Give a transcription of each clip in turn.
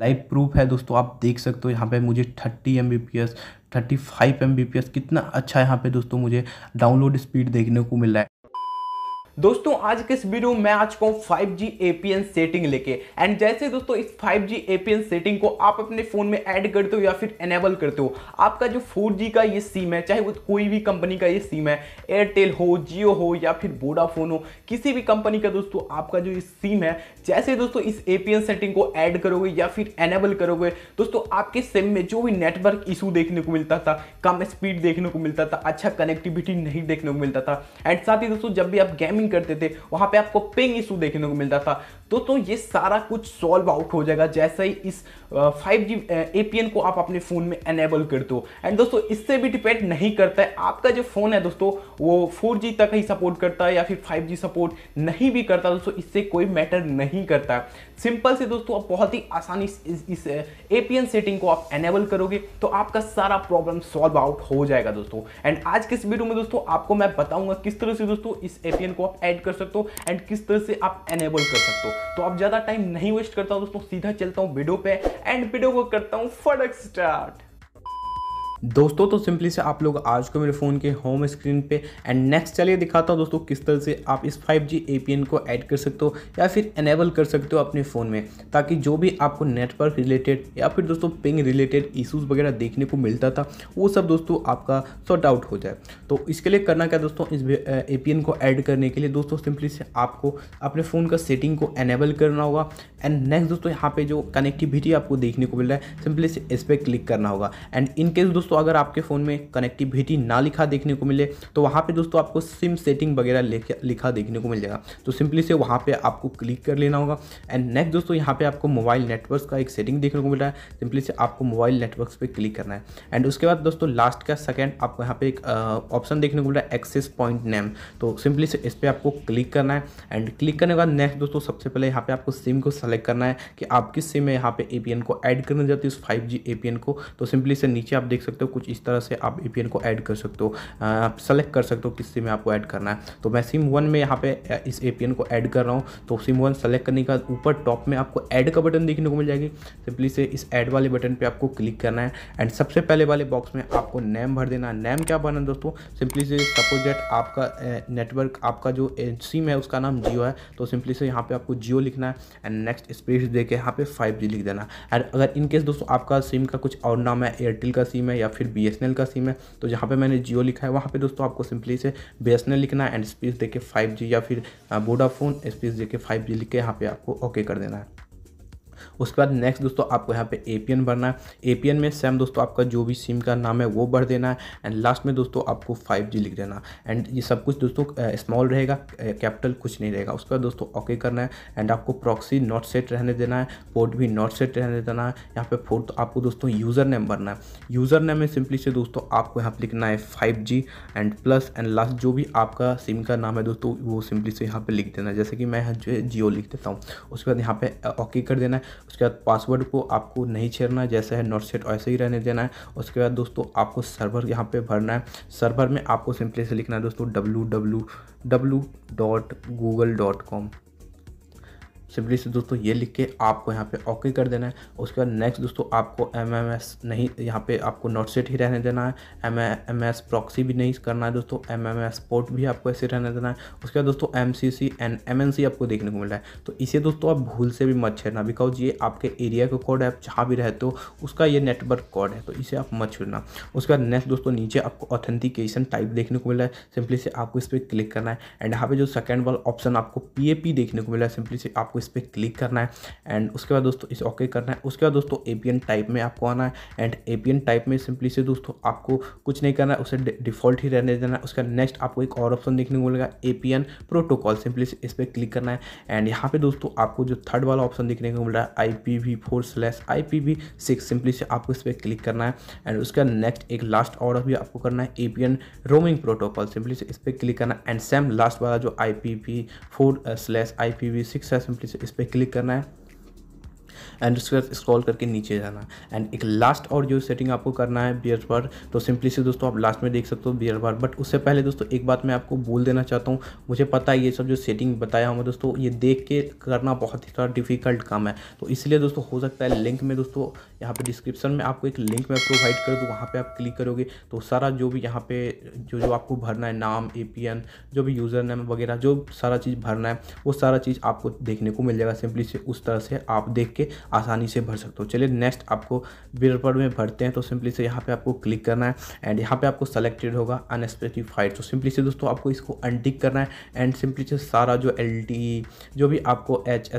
live proof है दोस्तों आप देख सकते हो यहाँ पे मुझे thirty M B P S thirty five M B P S कितना अच्छा यहाँ पे दोस्तों मुझे डाउनलोड स्पीड देखने को मिल रहा है दोस्तों आज के इस वीडियो में आज को 5G APN सेटिंग लेके एंड जैसे दोस्तों इस 5G APN सेटिंग को आप अपने फ़ोन में ऐड करते हो या फिर एनेबल करते हो आपका जो 4G का ये सिम है चाहे वो कोई भी कंपनी का ये सिम है एयरटेल हो जियो हो या फिर वोडाफोन हो किसी भी कंपनी का दोस्तों आपका जो ये सिम है जैसे दोस्तों इस ए सेटिंग को ऐड करोगे या फिर एनेबल करोगे दोस्तों आपके सिम में जो भी नेटवर्क इशू देखने को मिलता था कम स्पीड देखने को मिलता था अच्छा कनेक्टिविटी नहीं देखने को मिलता था एंड साथ ही दोस्तों जब भी आप गेमिंग करते थे वहां पे आपको पिंग इशू देखने को मिलता था तो तो ये सारा कुछ सॉल्व आउट हो जाएगा जैसे ही इस फाइव जी ए को आप अपने फ़ोन में एनेबल कर दो एंड दोस्तों इससे भी डिपेंड नहीं करता है आपका जो फ़ोन है दोस्तों वो 4G तक ही सपोर्ट करता है या फिर 5G सपोर्ट नहीं भी करता दोस्तों इससे कोई मैटर नहीं करता सिंपल से दोस्तों आप बहुत ही आसानी इस ए पी सेटिंग को आप एनेबल करोगे तो आपका सारा प्रॉब्लम सॉल्व आउट हो जाएगा दोस्तों एंड आज के इस वीडियो में दोस्तों आपको मैं बताऊंगा किस तरह से दोस्तों इस ए को आप ऐड कर सकते हो एंड किस तरह से आप एनेबल कर सकते हो तो अब ज़्यादा टाइम नहीं वेस्ट करता हूँ दोस्तों सीधा चलता हूँ वीडियो पे एंड वीडियो को करता हूँ फटक स्टार्ट दोस्तों तो सिंपली से आप लोग आज को मेरे फ़ोन के होम स्क्रीन पे एंड नेक्स्ट चलिए दिखाता हूँ दोस्तों किस तरह से आप इस 5G APN को ऐड कर सकते हो या फिर एनेबल कर सकते हो अपने फ़ोन में ताकि जो भी आपको नेटवर्क रिलेटेड या फिर दोस्तों पिंग रिलेटेड इशूज़ वगैरह देखने को मिलता था वो सब दोस्तों आपका सॉर्ट आउट हो जाए तो इसके लिए करना क्या दोस्तों इस ए को ऐड करने के लिए दोस्तों सिंपली से आपको अपने फ़ोन का सेटिंग को एनेबल करना होगा एंड नेक्स्ट दोस्तों यहाँ पे जो कनेक्टिविटी आपको देखने को मिल रहा है सिंपली से इस पर क्लिक करना होगा एंड इनकेस दोस्तों दोस्तों अगर आपके फ़ोन में कनेक्टिविटी ना लिखा देखने को मिले तो वहाँ पे दोस्तों आपको सिम सेटिंग वगैरह लिखा देखने को मिल जाएगा तो सिंपली से वहाँ पे आपको क्लिक कर लेना होगा एंड नेक्स्ट दोस्तों यहाँ पे आपको मोबाइल नेटवर्क का एक सेटिंग देखने को मिल रहा है सिंपली से आपको मोबाइल नेटवर्क पर क्लिक करना है एंड उसके बाद दोस्तों लास्ट का सेकेंड आपको यहाँ पे एक ऑप्शन देखने को मिल रहा है एक्सेस पॉइंट नेम तो सिंपली से इस पर आपको क्लिक करना है एंड क्लिक करने के बाद नेक्स्ट दोस्तों सबसे पहले यहाँ पे आपको सिम को सेलेक्ट करना है कि आप किस सिम में यहाँ पे ए को ऐड करना चाहते हो उस फाइव जी को तो सिंपली से नीचे आप देख सकते हो सकते हो कुछ इस तरह से आप ए को ऐड कर सकते हो आप सेलेक्ट कर सकते हो किस सिम में आपको ऐड करना है तो मैं सिम वन में यहाँ पे इस ए को ऐड कर रहा हूँ तो सिम वन सेलेक्ट करने के बाद ऊपर टॉप में आपको ऐड का बटन देखने को मिल जाएगी सिंपली से इस ऐड वाले बटन पर आपको क्लिक करना है एंड सबसे पहले वाले बॉक्स में आपको नेम भर देना है नेम क्या भरना दोस्तों सिंपली से सपोज डेट आपका नेटवर्क आपका जो सिम है उसका नाम जियो है तो सिंपली से यहाँ पर आपको जियो लिखना है एंड नेक्स्ट स्पेस दे के यहाँ पे फाइव लिख देना एंड अगर इनकेस दोस्तों आपका सिम का कुछ और नाम है एयरटेल का सिम है या फिर बी का सिम है तो जहाँ पर मैंने जियो लिखा है वहाँ पर दोस्तों आपको सिंपली से बी लिखना है एंड स्पीस देखे फाइव या फिर वोडाफोन स्पीस देखे फाइव लिख के यहाँ पर आपको ओके कर देना है उसके बाद नेक्स्ट दोस्तों आपको यहाँ पे एन भरना है एन में सेम दोस्तों आपका जो भी सिम का नाम है वो भर देना है एंड लास्ट में दोस्तों आपको फाइव लिख देना एंड ये सब कुछ दोस्तों स्मॉल रहेगा कैपिटल कुछ नहीं रहेगा उसके बाद दोस्तों ओके करना है एंड आपको प्रॉक्सी नॉट सेट रहने देना है पोर्ट भी नॉट सेट रहने देना है यहाँ पे फोर्थ तो आपको दोस्तों यूज़र नेम भरना है यूज़र नेम में सिंपली से दोस्तों आपको यहाँ पर लिखना है five and plus and last जो भी आपका सिम का नाम है दोस्तों वो सिंपली से यहाँ पर लिख देना है जैसे कि मैं यहाँ जो जियो लिख देता हूँ उसके बाद यहाँ पर ओके कर देना है उसके बाद पासवर्ड को आपको नहीं छेड़ना जैसा है नोट सेट वैसे ही रहने देना है उसके बाद दोस्तों आपको सर्वर यहाँ पे भरना है सर्वर में आपको सिंपली से लिखना है दोस्तों W W W dot Google dot com simply से दोस्तों ये लिख के आपको यहाँ पे ओके कर देना है उसके बाद नेक्स्ट दोस्तों आपको एम एम एस नहीं यहाँ पे आपको नोट सेट ही रहने देना है एम एम एस प्रॉक्सी भी नहीं करना है दोस्तों एम एम एस पोर्ट भी आपको ऐसे रहने देना है उसके बाद दोस्तों M C C and M N C आपको देखने को मिल रहा है तो इसे दोस्तों आप भूल से भी मत छेड़ना बिकॉज ये आपके एरिया का कोड है आप जहाँ भी रहते हो उसका ये नेटवर्क कोड है तो इसे आप मत छेड़ना उसके बाद नेक्स्ट दोस्तों नीचे आपको ऑथेंटिकेशन टाइप देखने को मिल रहा है सिंपली से आपको इस पर क्लिक करना है एंड यहाँ पे जो सेकेंड वाला ऑप्शन आपको पी देखने को मिला है सिंपली से आपको इस पर क्लिक करना है एंड उसके बाद दोस्तों इस ओके करना है उसके बाद दोस्तों ए टाइप में आपको आना है एंड ए टाइप में सिंपली से दोस्तों आपको कुछ नहीं करना है उसे डिफॉल्ट ही रहने देना है उसका नेक्स्ट आपको एक और ऑप्शन देखने को मिलेगा ए प्रोटोकॉल सिंपली से इस पर क्लिक करना है एंड यहाँ पे दोस्तों आपको जो थर्ड वाला ऑप्शन देखने को मिल रहा है I P V four slash I P V six simply से आपको इस पर क्लिक करना है एंड उसका नेक्स्ट एक लास्ट और भी आपको करना है A P N roaming protocol simply से इस पर क्लिक करना है एंड सेम लास्ट वाला जो I P V four slash I P V six है सिंपली इस पर क्लिक करना है एंड उसके बाद स्क्रॉल करके नीचे जाना एंड एक लास्ट और जो सेटिंग आपको करना है बियर बार तो सिंपली से दोस्तों आप लास्ट में देख सकते हो बियर बार बट उससे पहले दोस्तों एक बात मैं आपको बोल देना चाहता हूँ मुझे पता है ये सब जो सेटिंग बताया हूँ दोस्तों ये देख के करना बहुत ही थोड़ा डिफिकल्ट काम है तो इसलिए दोस्तों हो सकता है लिंक में दोस्तों यहाँ पर डिस्क्रिप्शन में आपको एक लिंक मैं प्रोवाइड कर दूँ वहाँ पर आप क्लिक करोगे तो सारा जो भी यहाँ पे जो जो आपको भरना है नाम ए जो भी यूज़र नेम वगैरह जो सारा चीज़ भरना है वो सारा चीज़ आपको देखने को मिल जाएगा सिंपली से उस तरह से आप देख के आसानी से भर सकते हो चलिए नेक्स्ट आपको बिलपर में भरते हैं तो सिंपली से यहाँ पे आपको क्लिक करना है एंड यहाँ पे आपको सेलेक्टेड होगा अनस्पेसिफाइड तो सिंपली से दोस्तों आपको इसको अनटिक करना है एंड सिंपली से सारा जो एल e, जो भी आपको एच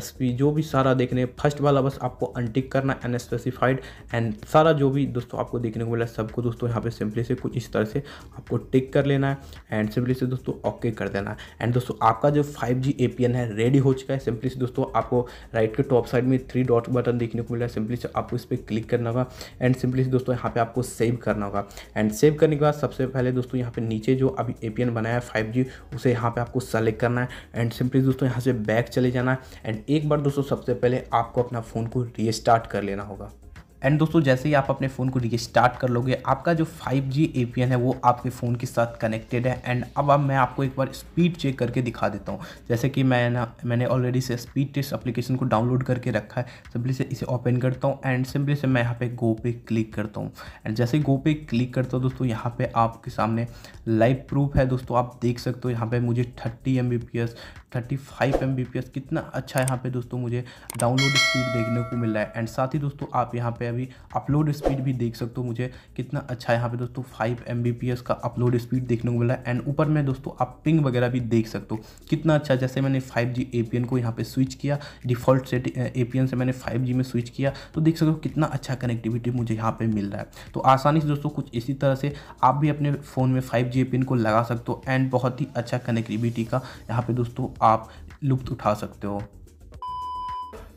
जो भी सारा देखने फर्स्ट वाला बस आपको अनटिक करना है अनस्पेसिफाइड एंड सारा जो भी दोस्तों आपको देखने को मिला सबको दोस्तों यहाँ पे सिंपली से कुछ इस तरह से आपको टिक कर लेना है एंड सिंपली से दोस्तों ओके कर देना है एंड दोस्तों आपका जो फाइव जी है रेडी हो चुका है सिंपली से दोस्तों आपको राइट के टॉप साइड में थ्री डॉट बटन देखने को मिला है सिंपली से आपको इस पर क्लिक करना होगा एंड सिंपली से दोस्तों यहाँ पे आपको सेव करना होगा एंड सेव करने के बाद सबसे पहले दोस्तों यहाँ पे नीचे जो अभी ए बनाया है फाइव उसे यहाँ पे आपको सेलेक्ट करना है एंड सिंपली दोस्तों यहाँ से बैक चले जाना है एंड एक बार दोस्तों सबसे पहले आपको अपना फ़ोन को रीस्टार्ट कर लेना होगा एंड दोस्तों जैसे ही आप अपने फ़ोन को स्टार्ट कर लोगे आपका जो 5G APN है वो आपके फ़ोन के साथ कनेक्टेड है एंड अब अब मैं आपको एक बार स्पीड चेक करके दिखा देता हूँ जैसे कि मैं ना मैंने ऑलरेडी से स्पीड टेस्ट एप्लीकेशन को डाउनलोड करके रखा है सिंपली से इसे ओपन करता हूँ एंड सिंपली से मैं यहाँ पे गो पे क्लिक करता हूँ एंड जैसे गो पे क्लिक करता हूँ दोस्तों यहाँ पर आपके सामने लाइव प्रूफ है दोस्तों आप देख सकते हो यहाँ पर मुझे thirty M B P S thirty five M B P S कितना अच्छा यहाँ पे दोस्तों मुझे डाउनलोड स्पीड देखने को मिल रहा है एंड साथ ही दोस्तों आप यहाँ पे अभी अपलोड स्पीड भी देख सकते हो मुझे कितना अच्छा यहाँ पे दोस्तों फाइव एम का अपलोड स्पीड देखने को मिला एंड ऊपर में दोस्तों आप पिंग वगैरह भी देख सकते हो कितना अच्छा जैसे मैंने फाइव जी को यहाँ पर स्विच किया डिफॉल्ट सेट ए से मैंने फाइव में स्विच किया तो देख सकते हो कितना अच्छा कनेक्टिविटी मुझे यहाँ पर मिल रहा है तो आसानी से दोस्तों कुछ इसी तरह से आप भी अपने फ़ोन में फाइव जी पिन को लगा सकते हो एंड बहुत ही अच्छा कनेक्टिविटी का यहाँ पे दोस्तों आप लुप्त उठा सकते हो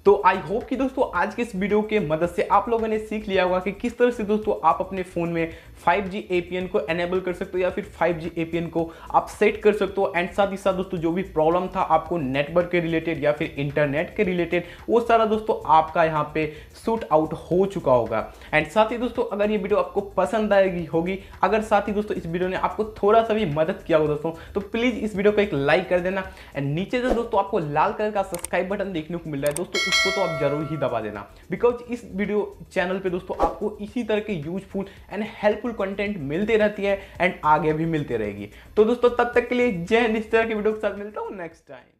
तो आई होप कि दोस्तों आज के इस वीडियो के मदद से आप लोगों ने सीख लिया होगा कि किस तरह से दोस्तों आप अपने फ़ोन में 5G APN को एनेबल कर सकते हो या फिर 5G APN को आप सेट कर सकते हो एंड साथ ही साथ दोस्तों जो भी प्रॉब्लम था आपको नेटवर्क के रिलेटेड या फिर इंटरनेट के रिलेटेड वो सारा दोस्तों आपका यहाँ पे सूट आउट हो चुका होगा एंड साथ ही दोस्तों अगर ये वीडियो आपको पसंद आएगी होगी अगर साथ ही दोस्तों इस वीडियो ने आपको थोड़ा सा भी मदद किया हो दोस्तों तो प्लीज़ इस वीडियो को एक लाइक कर देना एंड नीचे जो दोस्तों आपको लाल कलर का सब्सक्राइब बटन देखने को मिल रहा है दोस्तों इसको तो आप जरूर ही दबा देना बिकॉज इस वीडियो चैनल पे दोस्तों आपको इसी तरह के यूजफुल एंड हेल्पफुल कंटेंट मिलते रहती है एंड आगे भी मिलते रहेगी तो दोस्तों तब तक के लिए जय हिंद इस तरह के वीडियो के साथ मिलता हूँ नेक्स्ट टाइम